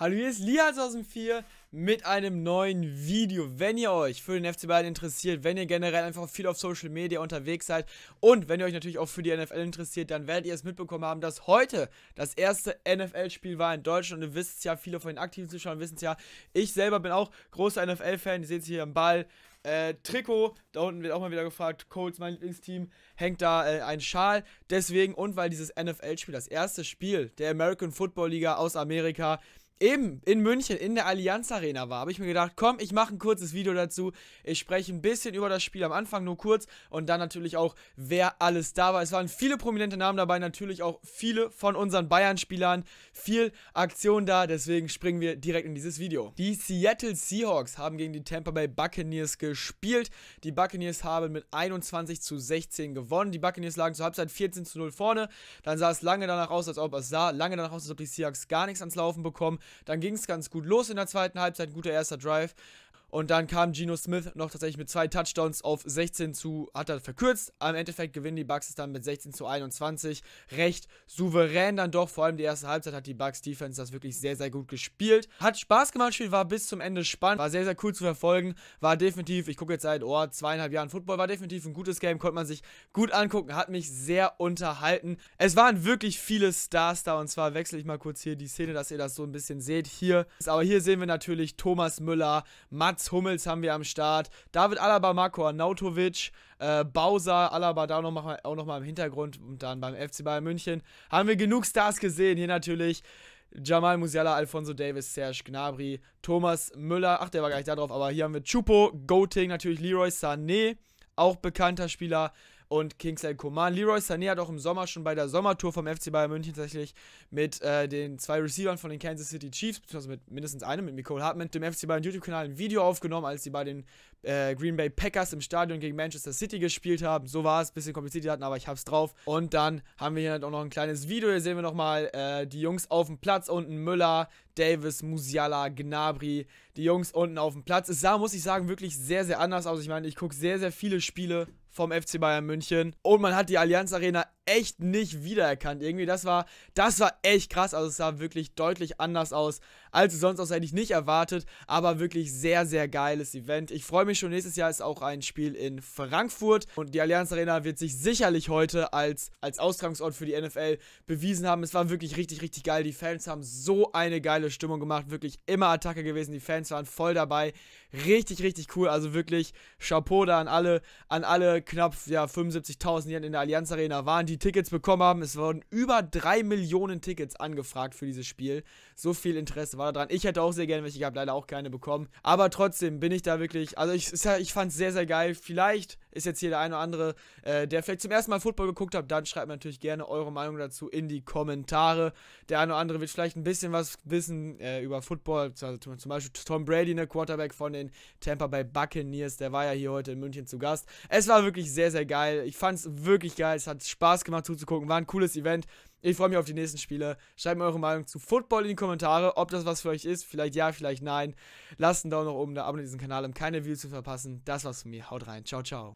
Hallo, hier ist Lia 2004 mit einem neuen Video. Wenn ihr euch für den FC Bayern interessiert, wenn ihr generell einfach viel auf Social Media unterwegs seid und wenn ihr euch natürlich auch für die NFL interessiert, dann werdet ihr es mitbekommen haben, dass heute das erste NFL-Spiel war in Deutschland. Und ihr wisst es ja, viele von den aktiven Zuschauern wissen es ja. Ich selber bin auch großer NFL-Fan. Ihr seht es hier am Ball. Äh, Trikot, da unten wird auch mal wieder gefragt, Colts, mein Lieblingsteam, hängt da äh, ein Schal. Deswegen und weil dieses NFL-Spiel, das erste Spiel der American Football Liga aus Amerika, eben in München in der Allianz Arena war, habe ich mir gedacht, komm, ich mache ein kurzes Video dazu. Ich spreche ein bisschen über das Spiel am Anfang nur kurz und dann natürlich auch, wer alles da war. Es waren viele prominente Namen dabei, natürlich auch viele von unseren Bayern-Spielern. Viel Aktion da, deswegen springen wir direkt in dieses Video. Die Seattle Seahawks haben gegen die Tampa Bay Buccaneers gespielt. Die Buccaneers haben mit 21 zu 16 gewonnen. Die Buccaneers lagen zur Halbzeit 14 zu 0 vorne. Dann sah es lange danach aus, als ob es sah lange danach aus, als ob die Seahawks gar nichts ans Laufen bekommen dann ging es ganz gut los in der zweiten Halbzeit, ein guter erster Drive. Und dann kam Geno Smith noch tatsächlich mit zwei Touchdowns auf 16 zu, hat er verkürzt. Am Endeffekt gewinnen die Bucks es dann mit 16 zu 21. Recht souverän dann doch. Vor allem die erste Halbzeit hat die Bucks Defense das wirklich sehr, sehr gut gespielt. Hat Spaß gemacht, Spiel war bis zum Ende spannend, war sehr, sehr cool zu verfolgen. War definitiv, ich gucke jetzt seit oh, zweieinhalb Jahren Football, war definitiv ein gutes Game, konnte man sich gut angucken, hat mich sehr unterhalten. Es waren wirklich viele Stars da und zwar wechsle ich mal kurz hier die Szene, dass ihr das so ein bisschen seht. Hier, aber hier sehen wir natürlich Thomas Müller, Matt Mats Hummels haben wir am Start, David Alaba, Marco Arnautovic, äh, Bowser, Alaba da noch mal, auch nochmal im Hintergrund und dann beim FC Bayern München. Haben wir genug Stars gesehen, hier natürlich Jamal Musiala, Alfonso Davis, Serge Gnabry, Thomas Müller, ach, der war gar nicht da drauf, aber hier haben wir Chupo, Goating, natürlich Leroy Sané, auch bekannter Spieler, und Kingsley Coman. Leroy Sané hat auch im Sommer schon bei der Sommertour vom FC Bayern München tatsächlich mit äh, den zwei Receivern von den Kansas City Chiefs, beziehungsweise mit mindestens einem, mit Nicole Hartmann, dem FC Bayern YouTube-Kanal ein Video aufgenommen, als sie bei den äh, Green Bay Packers im Stadion gegen Manchester City gespielt haben. So war es, bisschen kompliziert die hatten, aber ich hab's drauf. Und dann haben wir hier halt auch noch ein kleines Video. Hier sehen wir nochmal äh, die Jungs auf dem Platz unten. Müller, Davis, Musiala, Gnabry, die Jungs unten auf dem Platz. Es sah, muss ich sagen, wirklich sehr, sehr anders aus. Ich meine, ich gucke sehr, sehr viele Spiele vom FC Bayern München. Und man hat die Allianz Arena echt nicht wiedererkannt. Irgendwie, das war, das war echt krass. Also es sah wirklich deutlich anders aus, als es sonst aus eigentlich nicht erwartet. Aber wirklich sehr, sehr geiles Event. Ich freue mich schon, nächstes Jahr ist auch ein Spiel in Frankfurt. Und die Allianz Arena wird sich sicherlich heute als, als Austragungsort für die NFL bewiesen haben. Es war wirklich richtig, richtig geil. Die Fans haben so eine geile Stimmung gemacht. Wirklich immer Attacke gewesen. Die Fans waren voll dabei. Richtig, richtig cool. Also wirklich Chapeau da an alle, an alle knapp ja, 75.000, die in der Allianz Arena waren. Die die Tickets bekommen haben. Es wurden über 3 Millionen Tickets angefragt für dieses Spiel. So viel Interesse war da dran. Ich hätte auch sehr gerne welche gehabt, leider auch keine bekommen. Aber trotzdem bin ich da wirklich, also ich, ich fand es sehr, sehr geil. Vielleicht ist jetzt hier der eine oder andere, äh, der vielleicht zum ersten Mal Football geguckt hat, dann schreibt mir natürlich gerne eure Meinung dazu in die Kommentare. Der eine oder andere wird vielleicht ein bisschen was wissen äh, über Football. Also zum Beispiel Tom Brady, der ne, Quarterback von den Tampa Bay Buccaneers, der war ja hier heute in München zu Gast. Es war wirklich sehr, sehr geil. Ich fand es wirklich geil. Es hat Spaß gemacht zuzugucken. War ein cooles Event. Ich freue mich auf die nächsten Spiele. Schreibt mir eure Meinung zu Football in die Kommentare, ob das was für euch ist. Vielleicht ja, vielleicht nein. Lasst einen Daumen nach oben da, abonniert diesen Kanal, um keine Videos zu verpassen. Das war's von mir. Haut rein. Ciao, ciao.